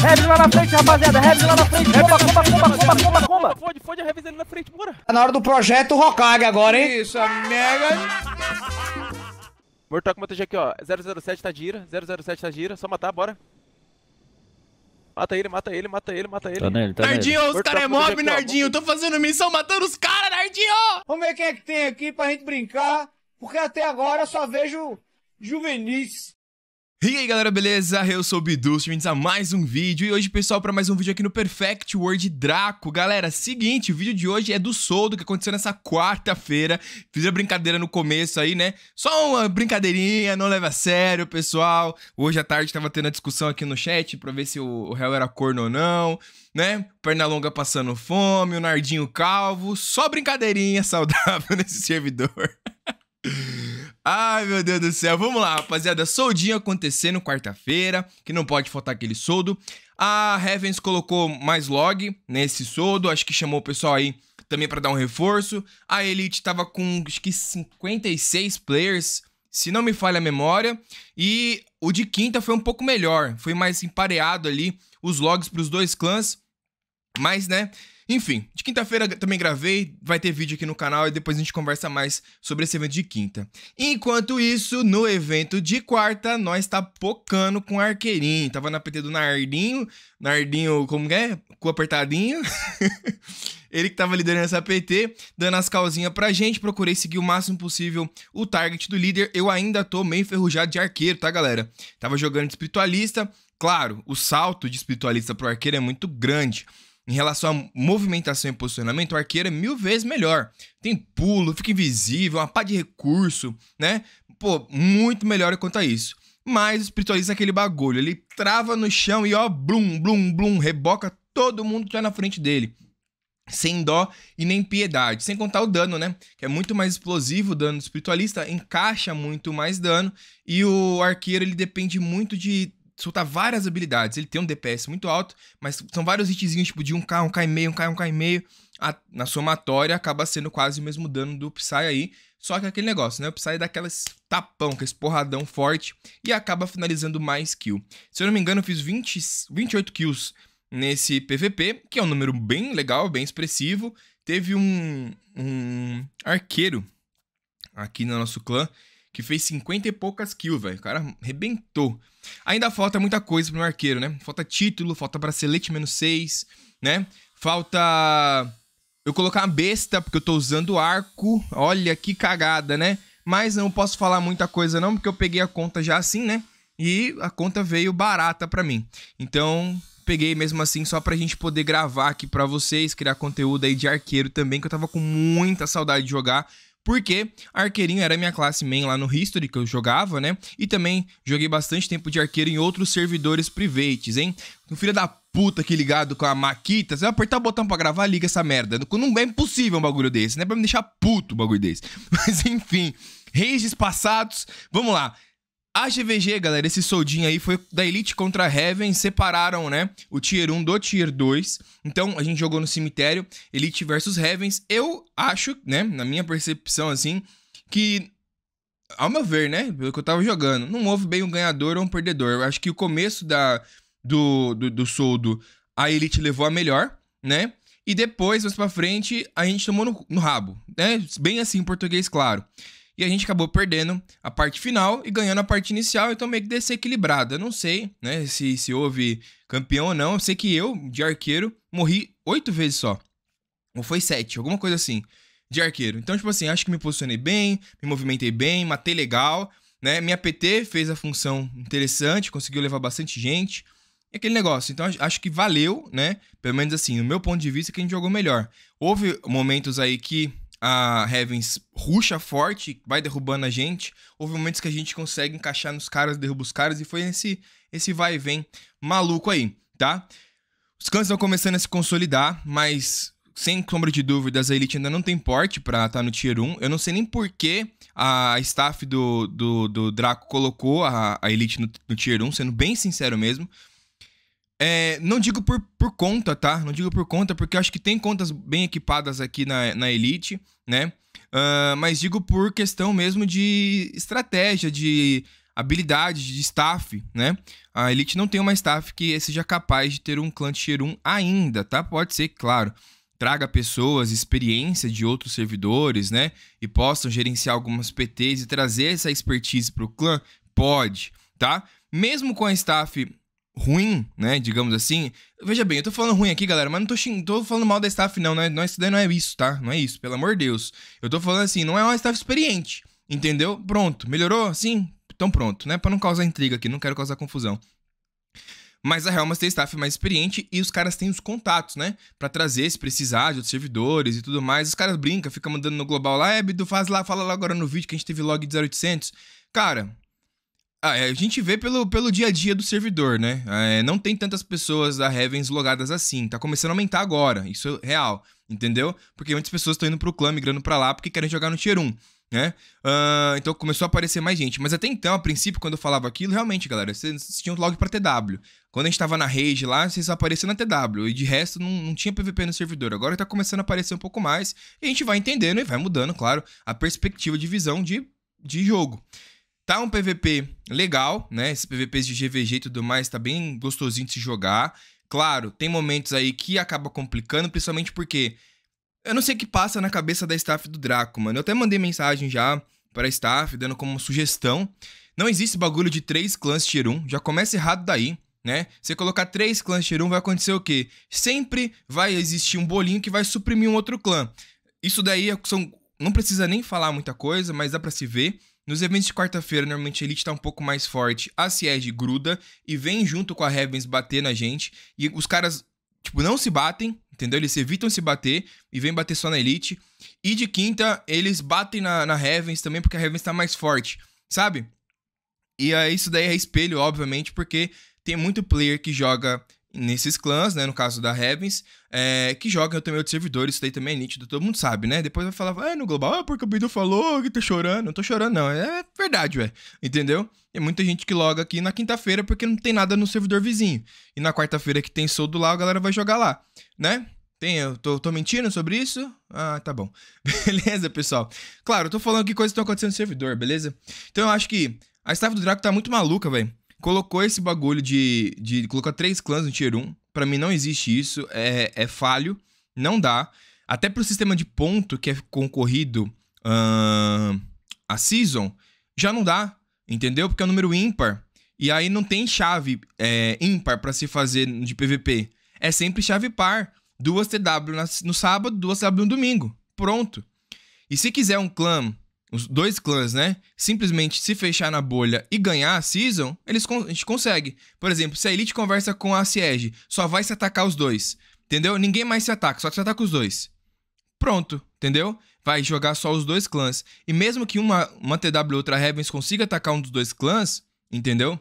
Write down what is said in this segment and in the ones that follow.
Revs lá na frente, rapaziada. Revs lá na frente. Comba, comba, comba, comba, comba, comba. Fode, fode, Revs ali na frente, bora. Tá na hora do projeto Hokage agora, hein? Isso, mega. Mortal Kombat aqui, ó. 007 tá gira, 007 tá gira. Só matar, bora. Mata ele, mata ele, mata ele, mata ele. Tá nele, tá Nardinho, nele. os caras é mob, Nardinho. Tô fazendo missão matando os caras, Nardinho. Vamos ver quem é que tem aqui pra gente brincar. Porque até agora eu só vejo juvenis. E aí galera, beleza? Eu sou o Bidu, bem-vindos a mais um vídeo E hoje pessoal, para mais um vídeo aqui no Perfect World Draco Galera, seguinte, o vídeo de hoje é do soldo que aconteceu nessa quarta-feira Fiz a brincadeira no começo aí, né? Só uma brincadeirinha, não leva a sério, pessoal Hoje à tarde tava tendo a discussão aqui no chat pra ver se o réu era corno ou não né? Pernalonga passando fome, o Nardinho calvo, só brincadeirinha saudável nesse servidor Ai, meu Deus do céu. Vamos lá, rapaziada. Soldinho acontecendo quarta-feira, que não pode faltar aquele soldo. A Heavens colocou mais log nesse soldo, acho que chamou o pessoal aí também para dar um reforço. A Elite tava com acho que 56 players, se não me falha a memória, e o de quinta foi um pouco melhor, foi mais empareado ali os logs para os dois clãs. Mas, né, enfim, de quinta-feira também gravei, vai ter vídeo aqui no canal e depois a gente conversa mais sobre esse evento de quinta. Enquanto isso, no evento de quarta, nós tá pocando com arqueirinho. Tava na PT do Nardinho, Nardinho, como é? Com apertadinho. Ele que tava liderando essa PT, dando as calzinhas pra gente. Procurei seguir o máximo possível o target do líder. Eu ainda tô meio enferrujado de arqueiro, tá, galera? Tava jogando de espiritualista. Claro, o salto de espiritualista pro arqueiro é muito grande. Em relação à movimentação e posicionamento, o arqueiro é mil vezes melhor. Tem pulo, fica invisível, uma pá de recurso, né? Pô, muito melhor quanto a isso. Mas o espiritualista é aquele bagulho, ele trava no chão e ó, blum, blum, blum, reboca todo mundo que tá na frente dele sem dó e nem piedade, sem contar o dano, né? Que é muito mais explosivo o dano do espiritualista, encaixa muito mais dano e o arqueiro ele depende muito de soltar várias habilidades. Ele tem um DPS muito alto, mas são vários hitzinhos tipo de um k um k e meio, um k um k e meio. A, na somatória acaba sendo quase o mesmo dano do Psy aí. Só que é aquele negócio, né? O Psy dá aquele tapão, aquele porradão forte e acaba finalizando mais kill. Se eu não me engano, eu fiz 20, 28 kills nesse PVP, que é um número bem legal, bem expressivo. Teve um, um arqueiro aqui no nosso clã que fez 50 e poucas kills, velho. O cara arrebentou. Ainda falta muita coisa pro meu arqueiro, né? Falta título, falta bracelete menos 6, né? Falta eu colocar uma besta, porque eu tô usando arco. Olha que cagada, né? Mas não posso falar muita coisa não, porque eu peguei a conta já assim, né? E a conta veio barata para mim. Então, peguei mesmo assim só pra gente poder gravar aqui para vocês, criar conteúdo aí de arqueiro também, que eu tava com muita saudade de jogar porque arqueirinho era minha classe main lá no History que eu jogava, né? E também joguei bastante tempo de arqueiro em outros servidores privates, hein? O filho da puta aqui ligado com a Maquita, você vai apertar o botão pra gravar, liga essa merda. Não é impossível um bagulho desse, né? Pra me deixar puto um bagulho desse. Mas enfim, reis passados, vamos lá. A GVG, galera, esse soldinho aí foi da Elite contra a Heaven, separaram, né, o Tier 1 do Tier 2. Então, a gente jogou no cemitério, Elite versus Heavens. Eu acho, né, na minha percepção, assim, que, ao meu ver, né, pelo que eu tava jogando, não houve bem um ganhador ou um perdedor. Eu acho que o começo da, do, do, do soldo, a Elite levou a melhor, né, e depois, mais pra frente, a gente tomou no, no rabo, né, bem assim em português, claro. E a gente acabou perdendo a parte final e ganhando a parte inicial, então meio que desequilibrado. Eu não sei, né, se, se houve campeão ou não. Eu sei que eu, de arqueiro, morri oito vezes só. Ou foi sete, alguma coisa assim, de arqueiro. Então, tipo assim, acho que me posicionei bem, me movimentei bem, matei legal, né? Minha PT fez a função interessante, conseguiu levar bastante gente aquele negócio. Então acho que valeu, né? Pelo menos assim, no meu ponto de vista, que a gente jogou melhor. Houve momentos aí que a Heavens ruxa forte, vai derrubando a gente. Houve momentos que a gente consegue encaixar nos caras, derruba os caras, e foi esse, esse vai e vem maluco aí, tá? Os Cans estão começando a se consolidar, mas sem sombra de dúvidas, a Elite ainda não tem porte pra estar tá no Tier 1. Eu não sei nem por que a staff do, do, do Draco colocou a, a Elite no, no Tier 1, sendo bem sincero mesmo. É, não digo por, por conta, tá? Não digo por conta, porque acho que tem contas bem equipadas aqui na, na Elite, né? Uh, mas digo por questão mesmo de estratégia, de habilidade, de staff, né? A Elite não tem uma staff que seja capaz de ter um clã tier 1 ainda, tá? Pode ser, claro. Traga pessoas, experiência de outros servidores, né? E possam gerenciar algumas PTs e trazer essa expertise para o clã? Pode, tá? Mesmo com a staff ruim, né? Digamos assim. Veja bem, eu tô falando ruim aqui, galera, mas não tô, xing... tô falando mal da staff, não. Não, é... não, é, isso daí não é isso, tá? Não é isso, pelo amor de Deus. Eu tô falando assim, não é uma staff experiente. Entendeu? Pronto. Melhorou? Sim? Então pronto, né? Pra não causar intriga aqui, não quero causar confusão. Mas a Helmas tem staff mais experiente e os caras têm os contatos, né? Pra trazer, se precisar, de outros servidores e tudo mais. Os caras brincam, ficam mandando no Global lá É, do faz lá, fala lá agora no vídeo que a gente teve log de 0800. Cara, ah, é, a gente vê pelo, pelo dia a dia do servidor, né? É, não tem tantas pessoas da Heavens logadas assim. Tá começando a aumentar agora. Isso é real, entendeu? Porque muitas pessoas estão indo pro clã, migrando pra lá, porque querem jogar no Tier 1 né? Uh, então começou a aparecer mais gente. Mas até então, a princípio, quando eu falava aquilo, realmente, galera, vocês tinham log pra TW. Quando a gente tava na rage lá, vocês apareciam na TW. E de resto, não, não tinha PVP no servidor. Agora tá começando a aparecer um pouco mais. E a gente vai entendendo e vai mudando, claro, a perspectiva de visão de, de jogo. Tá um PVP legal, né? Esses PVPs de GVG e tudo mais, tá bem gostosinho de se jogar. Claro, tem momentos aí que acaba complicando, principalmente porque eu não sei o que passa na cabeça da staff do Draco, mano. Eu até mandei mensagem já para staff, dando como sugestão. Não existe bagulho de três clãs tier 1, já começa errado daí, né? Você colocar três clãs tier 1 vai acontecer o quê? Sempre vai existir um bolinho que vai suprimir um outro clã. Isso daí é, são... não precisa nem falar muita coisa, mas dá para se ver nos eventos de quarta-feira, normalmente a Elite tá um pouco mais forte. A Siege gruda e vem junto com a Heavens bater na gente. E os caras, tipo, não se batem, entendeu? Eles evitam se bater e vêm bater só na Elite. E de quinta, eles batem na, na Heavens também, porque a Heavens tá mais forte, sabe? E é, isso daí é espelho, obviamente, porque tem muito player que joga nesses clãs, né? No caso da Heavens, é, que jogam também outros servidores, isso daí também é nítido, todo mundo sabe, né? Depois vai falar, é, no global, ah, porque o Bidu falou que tá chorando. Não tô chorando, não. É verdade, ué. Entendeu? Tem muita gente que loga aqui na quinta-feira porque não tem nada no servidor vizinho. E na quarta-feira que tem soldo lá, a galera vai jogar lá, né? Tem, eu tô, tô, mentindo sobre isso? Ah, tá bom. Beleza, pessoal. Claro, eu tô falando que coisas estão acontecendo no servidor, beleza? Então eu acho que a staff do Draco tá muito maluca, velho colocou esse bagulho de, de colocar três clãs no tier 1. Pra mim não existe isso, é, é falho, não dá. Até pro sistema de ponto que é concorrido uh, a season, já não dá, entendeu? Porque é um número ímpar. E aí não tem chave é, ímpar para se fazer de PVP. É sempre chave par. Duas TW no sábado, duas TW no domingo. Pronto. E se quiser um clã os dois clãs, né, simplesmente se fechar na bolha e ganhar a season, eles a gente consegue. Por exemplo, se a Elite conversa com a Siege, só vai se atacar os dois. Entendeu? Ninguém mais se ataca, só se ataca os dois. Pronto, entendeu? Vai jogar só os dois clãs. E mesmo que uma, uma TW outra Heavens consiga atacar um dos dois clãs, entendeu?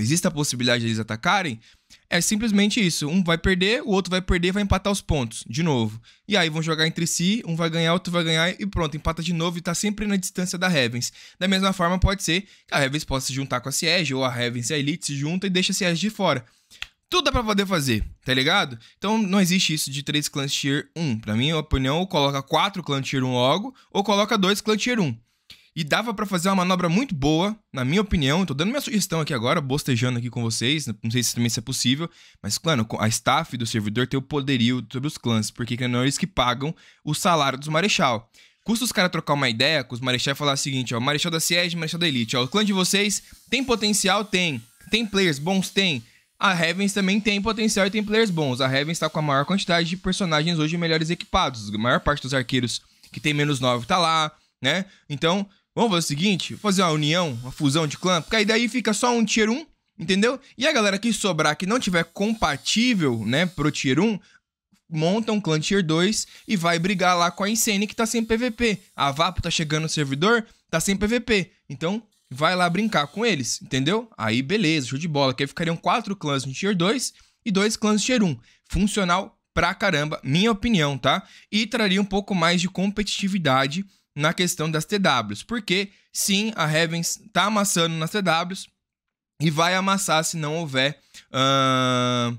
existe a possibilidade de eles atacarem, é simplesmente isso. Um vai perder, o outro vai perder, vai empatar os pontos, de novo. E aí vão jogar entre si, um vai ganhar, outro vai ganhar, e pronto, empata de novo e tá sempre na distância da Heavens. Da mesma forma, pode ser que a Heavens possa se juntar com a Siege, ou a Heavens e a Elite se junta e deixa a Siege de fora. Tudo dá pra poder fazer, tá ligado? Então não existe isso de três clãs tier 1. Pra minha opinião, ou coloca quatro clãs tier 1 logo, ou coloca dois clãs tier 1. E dava para fazer uma manobra muito boa, na minha opinião. Tô dando minha sugestão aqui agora, bostejando aqui com vocês. Não sei se também se é possível. Mas, claro, a staff do servidor tem o poderio sobre os clãs, porque não é eles que pagam o salário dos marechal. Custa os caras trocar uma ideia com os marechal e falar o seguinte, ó. Marechal da Siege, Marechal da Elite, ó. O clã de vocês tem potencial? Tem. Tem players bons? Tem. A Heavens também tem potencial e tem players bons. A Heavens tá com a maior quantidade de personagens hoje melhores equipados. A maior parte dos arqueiros que tem menos 9 tá lá né? Então, vamos fazer o seguinte, fazer uma união, uma fusão de clã, porque aí daí fica só um tier 1, entendeu? E a galera que sobrar que não tiver compatível, né, pro tier 1, monta um clã tier 2 e vai brigar lá com a Insane que tá sem PVP. A Vapo tá chegando no servidor, tá sem PVP. Então, vai lá brincar com eles, entendeu? Aí beleza, show de bola. Que aí ficariam quatro clãs no tier 2 e dois clãs no tier 1. Funcional pra caramba, minha opinião, tá? E traria um pouco mais de competitividade na questão das TWs, porque sim, a Ravens está amassando nas TWs e vai amassar se não houver uh,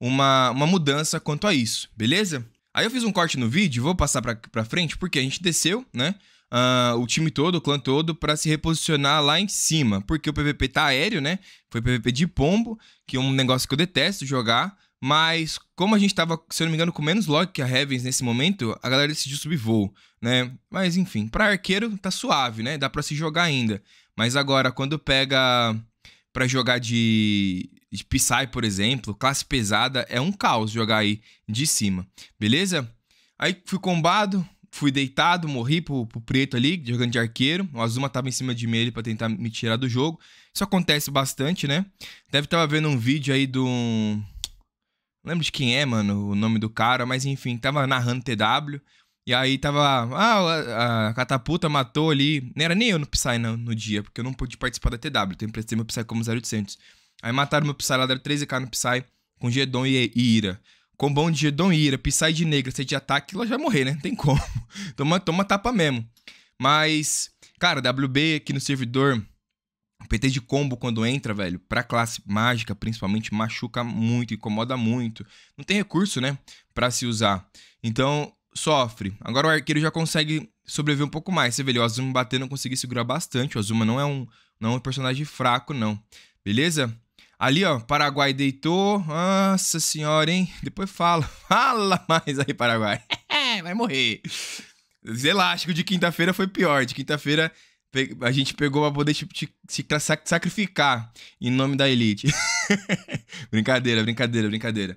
uma, uma mudança quanto a isso, beleza? Aí eu fiz um corte no vídeo, vou passar para frente, porque a gente desceu, né? Uh, o time todo, o clã todo, para se reposicionar lá em cima. Porque o PVP tá aéreo, né? Foi PVP de pombo, que é um negócio que eu detesto jogar. Mas, como a gente estava, se eu não me engano, com menos log que a Heavens nesse momento, a galera decidiu subir voo, né? Mas enfim, para arqueiro tá suave, né? Dá para se jogar ainda. Mas agora, quando pega para jogar de, de Psy, por exemplo, classe pesada, é um caos jogar aí de cima, beleza? Aí fui combado, fui deitado, morri pro, pro preto ali, jogando de arqueiro. O Azuma tava em cima de mim ali pra tentar me tirar do jogo. Isso acontece bastante, né? Deve tava vendo um vídeo aí do. Um lembro de quem é, mano, o nome do cara, mas enfim, tava narrando TW. E aí tava. Ah, a, catapulta matou ali. Não era nem eu no Psy no, no dia, porque eu não pude participar da TW. Então eu emprestei meu Psy como 0800. Aí mataram meu Psy lá, deram 13k no Psy com Gedon e, e Ira. bom de Gedon e Ira, Psy de Negra, se de ataque, ela já morrer, né? Não tem como. toma, toma tapa mesmo. Mas, cara, WB aqui no servidor o PT de combo, quando entra, velho, pra classe mágica, principalmente, machuca muito, incomoda muito. Não tem recurso, né, pra se usar. Então, sofre. Agora o arqueiro já consegue sobreviver um pouco mais. Você vê o Azuma batendo, conseguiu segurar bastante. O Azuma não é um, não é um personagem fraco, não. Beleza? Ali, ó, Paraguai deitou. Nossa senhora, hein? Depois fala. Fala mais aí, Paraguai. Vai morrer. Elástico de quinta-feira foi pior. De quinta-feira a gente pegou pra poder tipo, te, se sacrificar em nome da elite. brincadeira, brincadeira, brincadeira.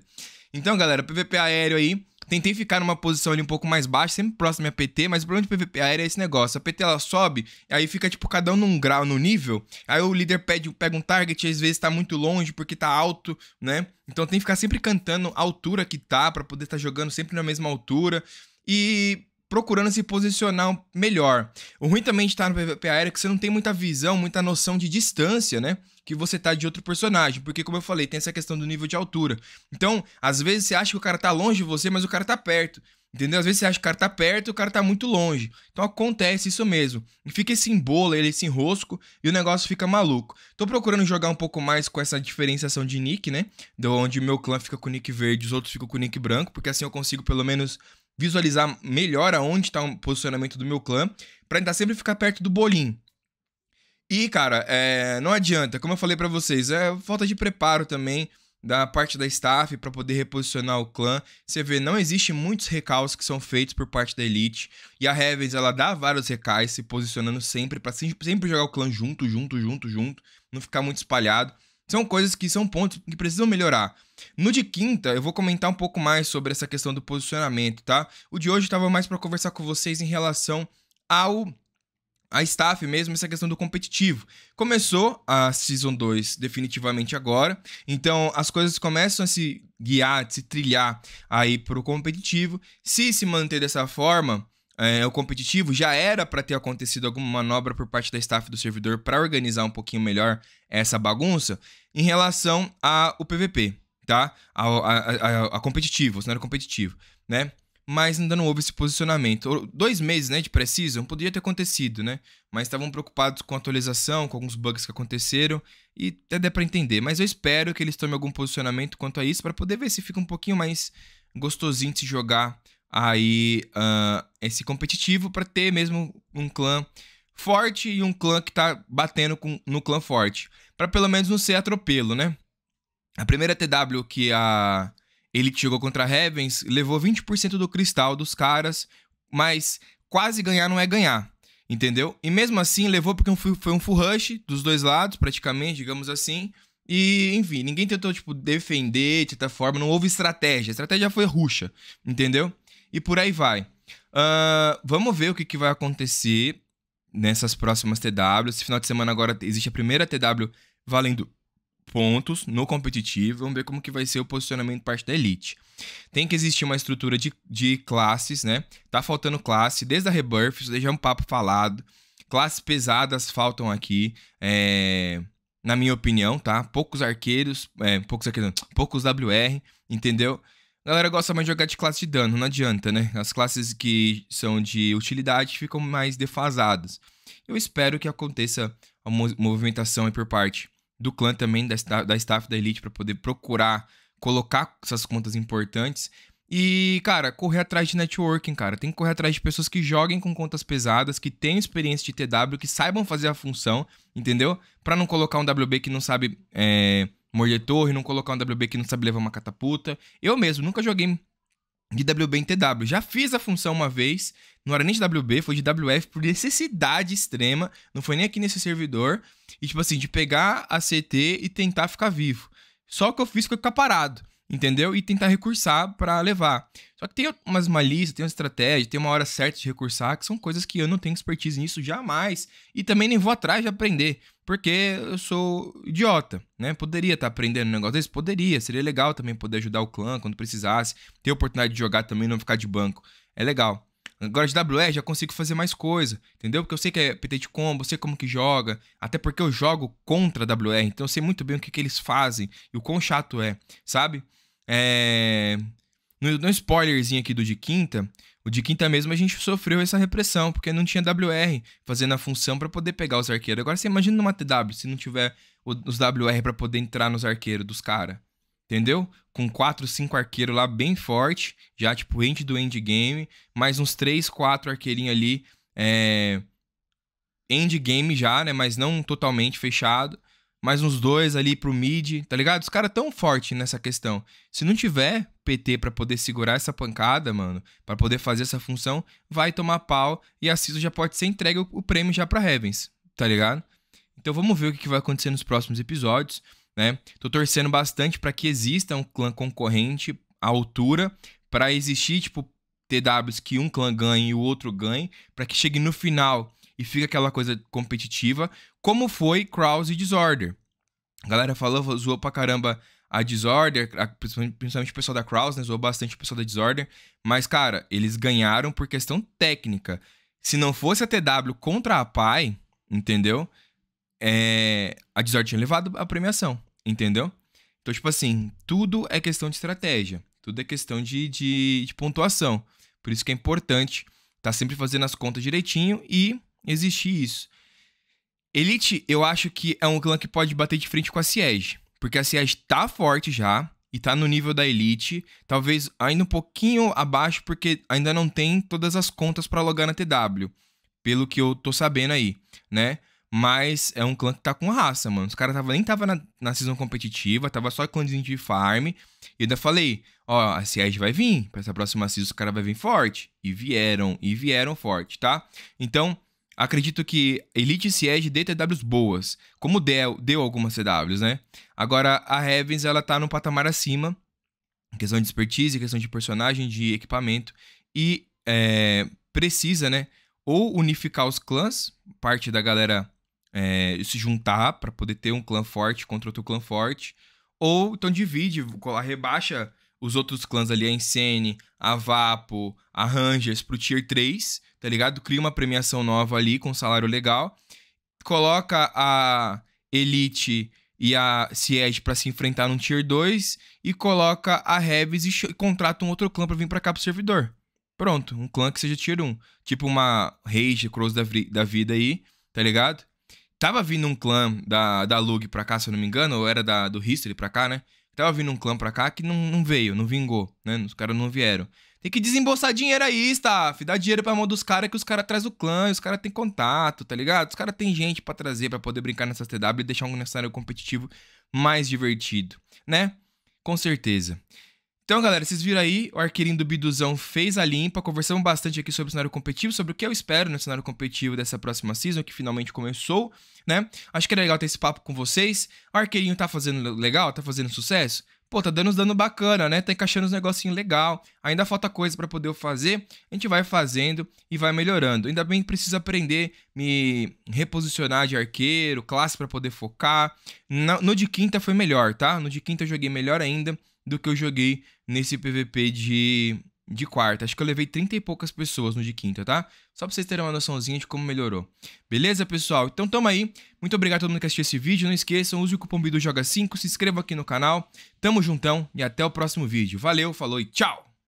Então, galera, PVP aéreo aí. Tentei ficar numa posição ali um pouco mais baixa, sempre próximo à PT, mas o problema de PVP aéreo é esse negócio. A PT ela sobe, aí fica tipo cada um num grau, no nível. Aí o líder pede, pega um target, às vezes tá muito longe porque tá alto, né? Então tem que ficar sempre cantando a altura que tá para poder estar tá jogando sempre na mesma altura. E procurando se posicionar melhor. O ruim também de estar no PvP aéreo é que você não tem muita visão, muita noção de distância, né? Que você tá de outro personagem, porque como eu falei, tem essa questão do nível de altura. Então, às vezes você acha que o cara tá longe de você, mas o cara tá perto. Entendeu? Às vezes você acha que o cara tá perto e o cara tá muito longe. Então acontece isso mesmo. E fica esse embolo, ele esse enrosco e o negócio fica maluco. Tô procurando jogar um pouco mais com essa diferenciação de nick, né? De onde meu clã fica com nick verde, os outros ficam com nick branco, porque assim eu consigo pelo menos visualizar melhor aonde está o posicionamento do meu clã, para tentar sempre ficar perto do bolinho. E, cara, é, não adianta, como eu falei para vocês, é falta de preparo também da parte da staff para poder reposicionar o clã. Você vê, não existe muitos recalços que são feitos por parte da elite. E a Heavens, ela dá vários recais, se posicionando sempre para sempre jogar o clã junto, junto, junto, junto, não ficar muito espalhado. São coisas que são pontos que precisam melhorar. No de quinta, eu vou comentar um pouco mais sobre essa questão do posicionamento, tá? O de hoje estava mais para conversar com vocês em relação ao a staff mesmo, essa questão do competitivo. Começou a Season 2 definitivamente agora, então as coisas começam a se guiar, a se trilhar aí o competitivo. Se se manter dessa forma, é, o competitivo já era para ter acontecido alguma manobra por parte da staff do servidor para organizar um pouquinho melhor essa bagunça em relação ao PVP, tá? A, a, a, a competitivo, o cenário competitivo, né? Mas ainda não houve esse posicionamento. Dois meses, né, de precisão poderia ter acontecido, né? Mas estavam preocupados com a atualização, com alguns bugs que aconteceram e até dá para entender. Mas eu espero que eles tomem algum posicionamento quanto a isso para poder ver se fica um pouquinho mais gostosinho de se jogar aí uh, esse competitivo para ter mesmo um clã forte e um clã que tá batendo com, no clã forte. para pelo menos não ser atropelo, né? A primeira TW que a Elite chegou contra a Heavens levou 20% do cristal dos caras, mas quase ganhar não é ganhar, entendeu? E mesmo assim levou porque foi um full rush dos dois lados, praticamente, digamos assim. E, enfim, ninguém tentou, tipo, defender de certa forma, não houve estratégia. A estratégia foi ruxa, entendeu? e por aí vai. Uh, vamos ver o que, que vai acontecer nessas próximas TW. Esse final de semana agora existe a primeira TW valendo pontos no competitivo. Vamos ver como que vai ser o posicionamento parte da elite. Tem que existir uma estrutura de, de classes, né? Tá faltando classe desde a Rebirth, isso já é um papo falado. Classes pesadas faltam aqui, é... na minha opinião, tá? Poucos arqueiros, é, poucos arqueiros, poucos WR, entendeu? A galera gosta mais de jogar de classe de dano, não adianta, né? As classes que são de utilidade ficam mais defasadas. Eu espero que aconteça a movimentação por parte do clã também, da, da staff da Elite, para poder procurar colocar essas contas importantes. E, cara, correr atrás de networking, cara. Tem que correr atrás de pessoas que joguem com contas pesadas, que tenham experiência de TW, que saibam fazer a função, entendeu? Para não colocar um WB que não sabe é, morder torre, não colocar um WB que não sabe levar uma catapulta. Eu mesmo nunca joguei de WB em TW. Já fiz a função uma vez, não era nem de WB, foi de WF por necessidade extrema, não foi nem aqui nesse servidor. E tipo assim, de pegar a CT e tentar ficar vivo. Só o que eu fiz foi ficar parado, entendeu? E tentar recursar para levar. Só que tem umas malícias, tem uma estratégia, tem uma hora certa de recursar, que são coisas que eu não tenho expertise nisso jamais. E também nem vou atrás de aprender porque eu sou idiota, né? Poderia estar tá aprendendo um negócio desse? Poderia, seria legal também poder ajudar o clã quando precisasse, ter oportunidade de jogar também, não ficar de banco. É legal. Agora de WR já consigo fazer mais coisa, entendeu? Porque eu sei que é PT de combo, eu sei como que joga, até porque eu jogo contra a WR, então eu sei muito bem o que, que eles fazem e o quão chato é, sabe? É... No, no spoilerzinho aqui do de quinta, o de quinta mesmo a gente sofreu essa repressão, porque não tinha WR fazendo a função para poder pegar os arqueiros. Agora você imagina numa TW, se não tiver os WR para poder entrar nos arqueiros dos caras. Entendeu? Com 4, 5 arqueiros lá bem forte, já tipo end do endgame, mais uns 3, 4 arqueirinhos ali, é... Eh, endgame já, né? Mas não totalmente fechado mais uns dois ali pro mid, tá ligado? Os caras tão forte nessa questão. Se não tiver PT para poder segurar essa pancada, mano, para poder fazer essa função, vai tomar pau e a Ciso já pode ser entregue o prêmio já pra Heavens, tá ligado? Então vamos ver o que vai acontecer nos próximos episódios, né? Tô torcendo bastante para que exista um clã concorrente à altura, para existir, tipo, TWs que um clã ganhe e o outro ganhe, para que chegue no final e fique aquela coisa competitiva como foi Krause e Disorder. A galera falou, zoou pra caramba a Disorder, a, principalmente o pessoal da Krause, né? Zoou bastante o pessoal da Disorder. Mas, cara, eles ganharam por questão técnica. Se não fosse a TW contra a PAI, entendeu? É, a Disorder tinha levado a premiação, entendeu? Então, tipo assim, tudo é questão de estratégia. Tudo é questão de, de, de pontuação. Por isso que é importante estar tá sempre fazendo as contas direitinho e existir isso. Elite, eu acho que é um clã que pode bater de frente com a Siege. Porque a Siege tá forte já e tá no nível da Elite. Talvez ainda um pouquinho abaixo, porque ainda não tem todas as contas para logar na TW. Pelo que eu tô sabendo aí, né? Mas é um clã que tá com raça, mano. Os caras tava, nem tava na, na season competitiva, tava só clãzinho de farm. E eu ainda falei, ó, a Siege vai vir. Pra essa próxima season os caras vão vir forte. E vieram, e vieram forte, tá? Então, acredito que Elite Siege dê TWs boas, como deu, deu algumas TWs, né? Agora, a Heavens, ela tá no patamar acima, questão de expertise, questão de personagem, de equipamento, e é, precisa, né, ou unificar os clãs, parte da galera é, se juntar para poder ter um clã forte contra outro clã forte, ou então divide, rebaixa os outros clãs ali, a Insane, a Vapo, a Rangers pro Tier 3, tá ligado? Cria uma premiação nova ali com salário legal, coloca a Elite e a Siege para se enfrentar num Tier 2 e coloca a Heavis e contrata um outro clã pra vir pra cá pro servidor. Pronto, um clã que seja Tier 1. Tipo uma Rage, Cross da, da vida aí, tá ligado? Tava vindo um clã da, da Lug pra cá, se eu não me engano, ou era da, do History pra cá, né? Tava vindo um clã pra cá que não, não veio, não vingou, né? Os caras não vieram. Tem que desembolsar dinheiro aí, staff. Dá dinheiro pra mão dos caras que os caras traz o clã, os caras têm contato, tá ligado? Os caras têm gente para trazer para poder brincar nessas TW e deixar um cenário competitivo mais divertido, né? Com certeza. Então, galera, vocês viram aí, o arqueirinho do Biduzão fez a limpa, conversamos bastante aqui sobre o cenário competitivo, sobre o que eu espero no cenário competitivo dessa próxima season, que finalmente começou, né? Acho que era é legal ter esse papo com vocês. O arqueirinho tá fazendo legal, tá fazendo sucesso? pô, tá dando uns dano bacana, né? Tá encaixando uns negocinhos legal. Ainda falta coisa para poder fazer. A gente vai fazendo e vai melhorando. Ainda bem que precisa aprender me reposicionar de arqueiro, classe para poder focar. No, de quinta foi melhor, tá? No de quinta eu joguei melhor ainda do que eu joguei nesse PVP de de quarta. Acho que eu levei 30 e poucas pessoas no de quinta, tá? Só pra vocês terem uma noçãozinha de como melhorou. Beleza, pessoal? Então tamo aí. Muito obrigado a todo mundo que assistiu esse vídeo. Não esqueçam, use o cupom Joga 5 se inscreva aqui no canal. Tamo juntão e até o próximo vídeo. Valeu, falou e tchau!